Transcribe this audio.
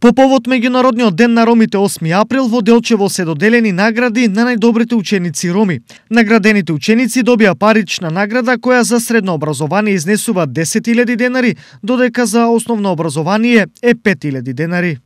По повод меѓународниот ден на ромите 8 април во Делчево се доделени награди на најдобрите ученици роми. Наградените ученици добија парична награда која за средно образование изнесува 10.000 денари, додека за основно образование е 5.000 денари.